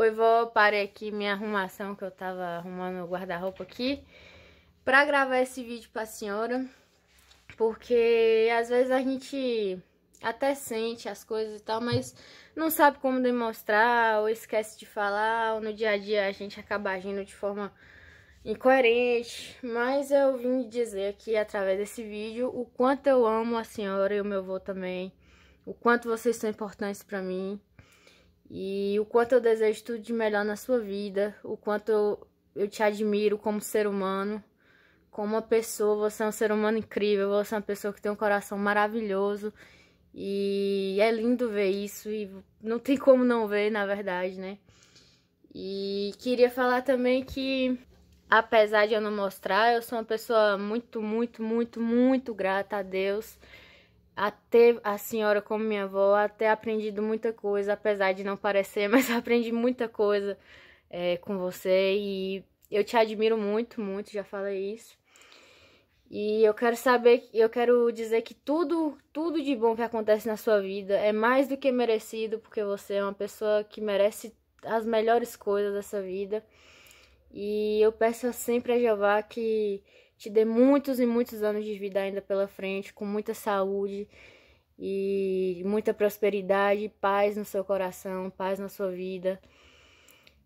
Oi, vó, parei aqui minha arrumação que eu tava arrumando o guarda-roupa aqui pra gravar esse vídeo pra senhora, porque às vezes a gente até sente as coisas e tal, mas não sabe como demonstrar, ou esquece de falar, ou no dia a dia a gente acaba agindo de forma incoerente, mas eu vim dizer aqui através desse vídeo o quanto eu amo a senhora e o meu avô também, o quanto vocês são importantes para mim, e o quanto eu desejo tudo de melhor na sua vida, o quanto eu, eu te admiro como ser humano, como uma pessoa, você é um ser humano incrível, você é uma pessoa que tem um coração maravilhoso. E é lindo ver isso e não tem como não ver, na verdade, né? E queria falar também que apesar de eu não mostrar, eu sou uma pessoa muito, muito, muito, muito grata a Deus a ter a senhora como minha avó, a ter aprendido muita coisa, apesar de não parecer, mas aprendi muita coisa é, com você e eu te admiro muito, muito, já falei isso. E eu quero saber, eu quero dizer que tudo, tudo de bom que acontece na sua vida é mais do que merecido, porque você é uma pessoa que merece as melhores coisas dessa vida. E eu peço sempre a Jeová que te dê muitos e muitos anos de vida ainda pela frente, com muita saúde e muita prosperidade, paz no seu coração, paz na sua vida.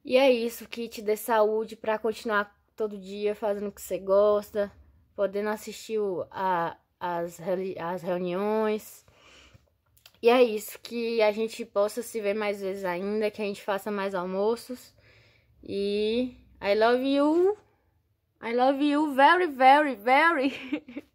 E é isso, que te dê saúde para continuar todo dia fazendo o que você gosta, podendo assistir a, as, as reuniões. E é isso, que a gente possa se ver mais vezes ainda, que a gente faça mais almoços. E I love you! I love you very, very, very.